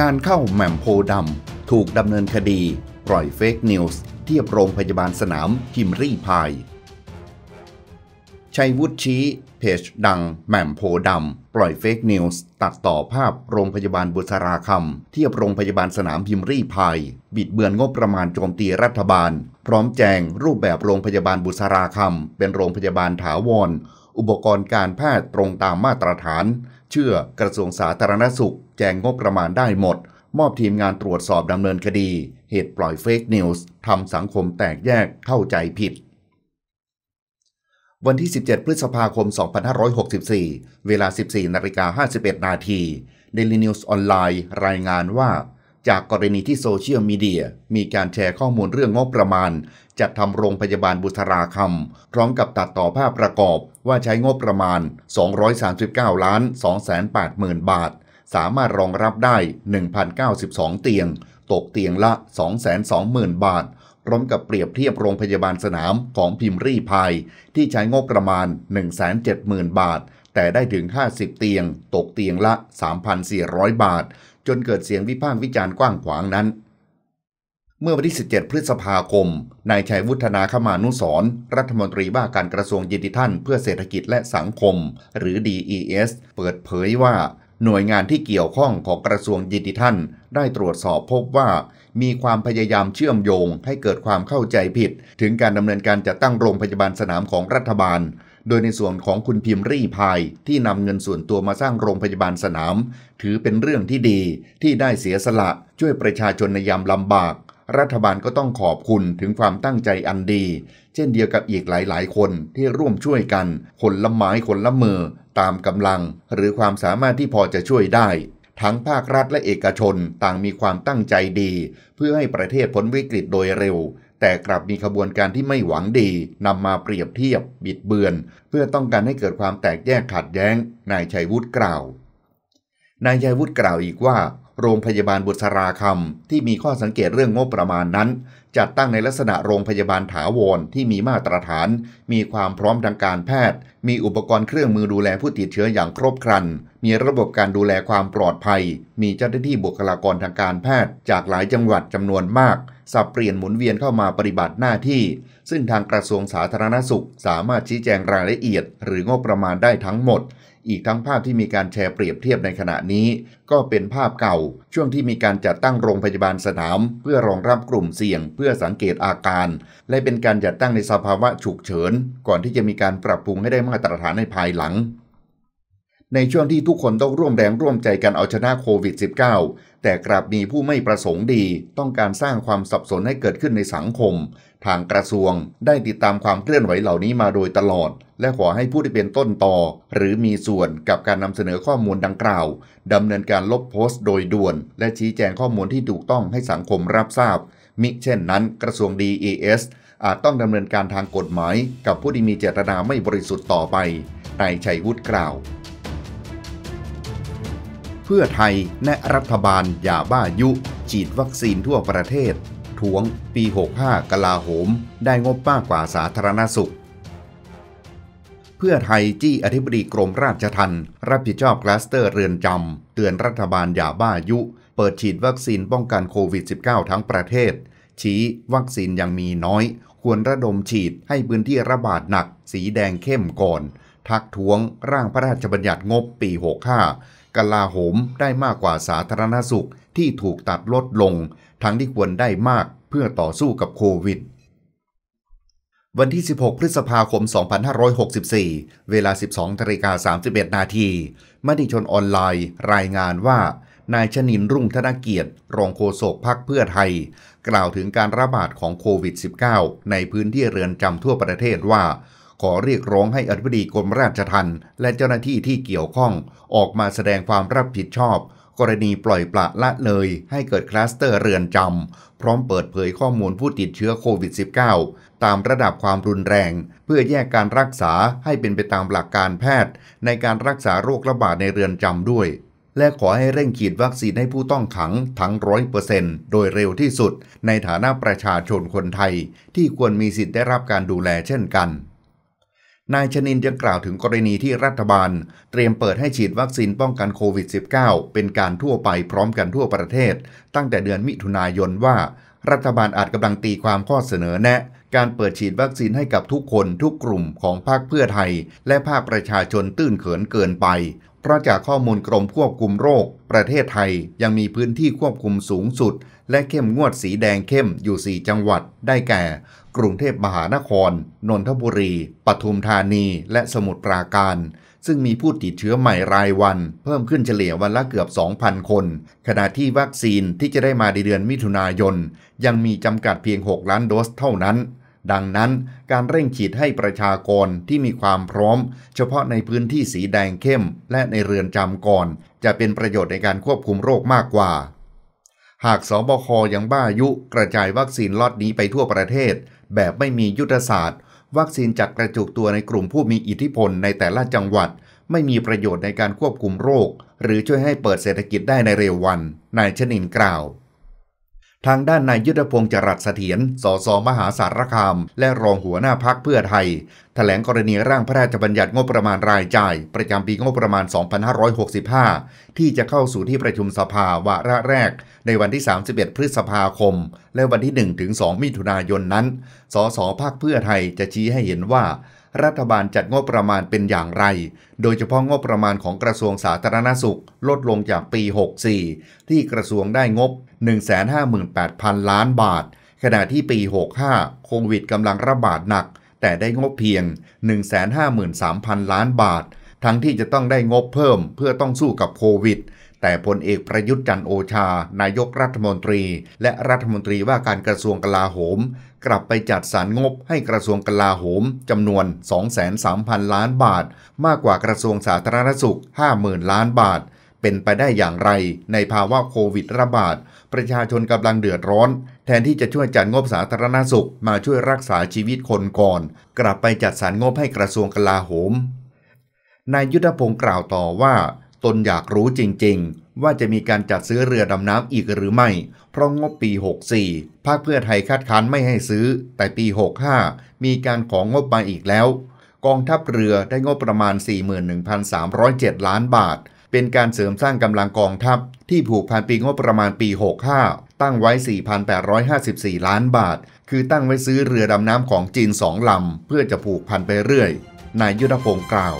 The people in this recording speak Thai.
งานเข้าแหม่มโพดำถูกดำเนินคดี ปล่อยเฟกนิวส์เทียบโรงพยาบาลสนามพิมรี่พายชัยวุฒิชี้เพจดังแหม่มโพดำปล่อยเฟกนิวส์ตัดต่อภาพโรงพยาบาลบุษราคำเทียบโรงพยาบาลสนามพิมรี่พายบิดเบือนงบประมาณโจมตีรัฐบาล พร้อมแจงรูปแบบโรงพยาบาลบุษราคำเป็นโรงพยาบาลถาวร อุปกรณ์การแพทย์ตรงตามมาตรฐานเชื่อกระทรวงสาธารณสุข แจงงบประมาณได้หมด มอบทีมงานตรวจสอบดำเนินคดี เหตุปล่อยเฟกนิวส์ทำสังคมแตกแยกเข้าใจผิด วันที่ 17 พฤษภาคม 2564 เวลา 14นาฬิกา51นาทีเดลินิวส์ออนไลน์รายงานว่าจากกรณีที่โซเชียลมีเดียมีการแชร์ข้อมูลเรื่องงบประมาณ จัดทำโรงพยาบาลบุษราคำพร้อมกับตัดต่อภาพประกอบว่าใช้งบประมาณ 239 ล้าน280,000 บาท สามารถรองรับได้ 1,092 เตียง ตกเตียงละ 220,000 บาทพร้อมกับเปรียบเทียบโรงพยาบาลสนามของพิมรีพายที่ใช้งบประมาณ 170,000 บาท แต่ได้ถึง 50 เตียง ตกเตียงละ 3,400 บาทจนเกิดเสียงวิพากษ์วิจารณ์กว้างขวางนั้น เมื่อวันที่ 17 พฤษภาคม นายชัยวุฒนาคมานุสร รัฐมนตรีว่าการกระทรวงยุติธรรมเพื่อเศรษฐกิจและสังคม หรือ DES เปิดเผยว่า หน่วยงานที่เกี่ยวข้องของกระทรวงยุติธรรมได้ตรวจสอบพบว่า มีความพยายามเชื่อมโยงให้เกิดความเข้าใจผิด ถึงการดำเนินการจัดตั้งโรงพยาบาลสนามของรัฐบาลโดยในส่วนของคุณพิมรี่พาย ที่นำเงินส่วนตัวมาสร้างโรงพยาบาลสนาม ถือเป็นเรื่องที่ดี ที่ได้เสียสละช่วยประชาชนในยามลำบาก รัฐบาลก็ต้องขอบคุณถึงความตั้งใจอันดีเช่นเดียวกับอีกหลายๆ คน ที่ร่วมช่วยกัน คนละไม้ คนละมือตามกำลัง หรือความสามารถที่พอจะช่วยได้ ทั้งภาครัฐและเอกชนต่างมีความตั้งใจดี เพื่อให้ประเทศพ้นวิกฤตโดยเร็วแต่กลับมีขบวนการที่ไม่หวังดีนำมาเปรียบเทียบบิดเบือน เพื่อต้องการให้เกิดความแตกแยกขัดแย้ง นายชัยวุฒิกล่าว นายชัยวุฒิกล่าวอีกว่าโรงพยาบาลบุษราคำที่มีข้อสังเกตเรื่องงบประมาณนั้น จัดตั้งในลักษณะโรงพยาบาลถาวรที่มีมาตรฐาน มีความพร้อมทางการแพทย์ มีอุปกรณ์เครื่องมือดูแลผู้ติดเชื้ออย่างครบครัน มีระบบการดูแลความปลอดภัย มีเจ้าหน้าที่บุคลากรทางการแพทย์ จากหลายจังหวัดจำนวนมากสับเปลี่ยนหมุนเวียนเข้ามาปฏิบัติหน้าที่ ซึ่งทางกระทรวงสาธารณสุขสามารถชี้แจงรายละเอียด หรืองบประมาณได้ทั้งหมด อีกทั้งภาพที่มีการแชร์เปรียบเทียบในขณะนี้ ก็เป็นภาพเก่าช่วงที่มีการจัดตั้งโรงพยาบาลสนาม เพื่อรองรับกลุ่มเสี่ยง เพื่อสังเกตอาการ และเป็นการจัดตั้งในสภาวะฉุกเฉิน ก่อนที่จะมีการปรับปรุงให้ได้มาตรฐานในภายหลังในช่วงที่ทุกคนต้องร่วมแรงร่วมใจกันเอาชนะโควิด -19 แต่กลับมีผู้ไม่ประสงค์ดี ต้องการสร้างความสับสนให้เกิดขึ้นในสังคม ทางกระทรวง ได้ติดตามความเคลื่อนไหวเหล่านี้มาโดยตลอด และขอให้ผู้ที่เป็นต้นต่อ หรือมีส่วนกับการนำเสนอข้อมูลดังกล่าว ดำเนินการลบโพสต์โดยด่วน และชี้แจงข้อมูลที่ถูกต้องให้สังคมรับทราบ มิเช่น นั้น กระทรวง DES อาจต้องดำเนินการทางกฎหมาย กับผู้ที่มีเจตนาไม่บริสุทธิ์ต่อไปนายชัยวุฒิกล่าวเพื่อไทยและรัฐบาลอย่าบ้ายุ ฉีดวัคซีนทั่วประเทศทวงปี 65 กลาโหม ได้งบมากกว่าสาธารณสุข เพื่อไทยจี้อธิบดีกรมราชทัณฑ์รับผิดชอบคลัสเตอร์เรือนจำเตือนรัฐบาล อย่าบ้ายุ เปิดฉีดวัคซีนป้องกันโควิด -19 ทั้งประเทศชี้วัคซีนยังมีน้อย ควรระดมฉีดให้พื้นที่ระบาดหนักสีแดงเข้มก่อน ทักท้วงร่างพระราชบัญญัติงบปี 65กลาโหมได้มากกว่าสาธารณสุขที่ถูกตัดลดลง ทั้งที่ควรได้มากเพื่อต่อสู้กับโควิด วันที่ 16 พฤษภาคม 2564 เวลา 12ตริกา31นาทีมติชนออนไลน์รายงานว่า นายชนินรุ่งธนเกียรติรองโฆษกพักเพื่อไทยกล่าวถึงการระบาดของโควิด -19 ในพื้นที่เรือนจำทั่วประเทศว่าขอเรียกร้องให้อธิบดีกรมราชทัณฑ์และเจ้าหน้าที่ที่เกี่ยวข้อง ออกมาแสดงความรับผิดชอบ กรณีปล่อยปละละเลยให้เกิดคลัสเตอร์เรือนจำพร้อมเปิดเผยข้อมูลผู้ติดเชื้อโควิด -19 ตามระดับความรุนแรง เพื่อแยกการรักษาให้เป็นไปตามหลักการแพทย์ในการรักษาโรคระบาดในเรือนจำด้วย และขอให้เร่งฉีดวัคซีนให้ผู้ต้องขังทั้งร้อยเปอร์เซนต์โดยเร็วที่สุด ในฐานะประชาชนคนไทย ที่ควรมีสิทธิ์ได้รับการดูแลเช่นกันนายชนินยังกล่าวถึงกรณีที่รัฐบาล เตรียมเปิดให้ฉีดวัคซีนป้องกันโควิด -19 เป็นการทั่วไปพร้อมกันทั่วประเทศ ตั้งแต่เดือนมิถุนายนว่า รัฐบาลอาจกำลังตีความข้อเสนอแนะ การเปิดฉีดวัคซีนให้กับทุกคนทุกกลุ่มของภาคเพื่อไทย และภาคประชาชนตื้นเขินเกินไปพราะจากข้อมูลกรมควบคุมโรค ประเทศไทยยังมีพื้นที่ควบคุมสูงสุด และเข้มงวดสีแดงเข้มอยู่ 4 จังหวัด ได้แก่ กรุงเทพมหานคร นนทบุรี ปทุมธานี และสมุทรปราการ ซึ่งมีผู้ติดเชื้อใหม่รายวัน เพิ่มขึ้นเฉลี่ยวันละเกือบ 2,000 คน ขณะที่วัคซีนที่จะได้มาในเดือนมิถุนายน ยังมีจำกัดเพียง 6 ล้านโดสเท่านั้นดังนั้นการเร่งฉีดให้ประชากรที่มีความพร้อม เฉพาะในพื้นที่สีแดงเข้มและในเรือนจำก่อน จะเป็นประโยชน์ในการควบคุมโรคมากกว่า หากสบคยังบ้ายุกระจายวัคซีนล็อตนี้ไปทั่วประเทศ แบบไม่มียุทธศาสตร์ วัคซีนจักกระจุกตัวในกลุ่มผู้มีอิทธิพลในแต่ละจังหวัด ไม่มีประโยชน์ในการควบคุมโรค หรือช่วยให้เปิดเศรษฐกิจได้ในเร็ววันนายชนินกล่าวทางด้านนายยุทธพงศ์จรัสเสถียรสสมหาสารคาม และรองหัวหน้าพักเพื่อไทยถแถลงกรณีร่างพระราชบัญญัติงบประมาณรายจ่าย ประจำปีงบประมาณ 2565 ที่จะเข้าสู่ที่ประชุมสภาวาระแรก ในวันที่ 31 พฤษภาคม และวันที่ 1-2 มิถุนายนนั้น สสพักเพื่อไทยจะชี้ให้เห็นว่ารัฐบาลจัดงบประมาณเป็นอย่างไร โดยเฉพาะงบประมาณของกระทรวงสาธารณสุขลดลงจากปี 64 ที่กระทรวงได้งบ 158,000 ล้านบาท ขณะที่ปี 65 โควิดกำลังระบาดหนัก แต่ได้งบเพียง 153,000 ล้านบาท ทั้งที่จะต้องได้งบเพิ่มเพื่อต้องสู้กับโควิดแต่พลเอกประยุทธ์จันโอชา นายกรัฐมนตรี และรัฐมนตรีว่าการกระทรวงกลาโหม กลับไปจัดสรรงบให้กระทรวงกลาโหมจำนวน 23,000 ล้านบาท มากกว่ากระทรวงสาธารณสุข 50,000 ล้านบาท เป็นไปได้อย่างไรในภาวะโควิดระบาด ประชาชนกำลังเดือดร้อน แทนที่จะช่วยจัดงบสาธารณสุขมาช่วยรักษาชีวิตคนก่อน กลับไปจัดสรรงบให้กระทรวงกลาโหมนายยุทธพงศ์กล่าวต่อว่าตนอยากรู้จริงๆ ว่าจะมีการจัดซื้อเรือดำน้ำอีกหรือไม่ เพราะงบปี 64 ภาคเพื่อไทยคาดค้านไม่ให้ซื้อ แต่ปี 65 มีการของงบมาอีกแล้ว กองทัพเรือได้งบประมาณ 41,307 ล้านบาท เป็นการเสริมสร้างกำลังกองทัพที่ผูกพันปีงบประมาณปี 65 ตั้งไว้ 4,854 ล้านบาท คือตั้งไว้ซื้อเรือดำน้ำของจีนสองลำเพื่อจะผูกพันไปเรื่อย นายยุทธพงศ์กล่าว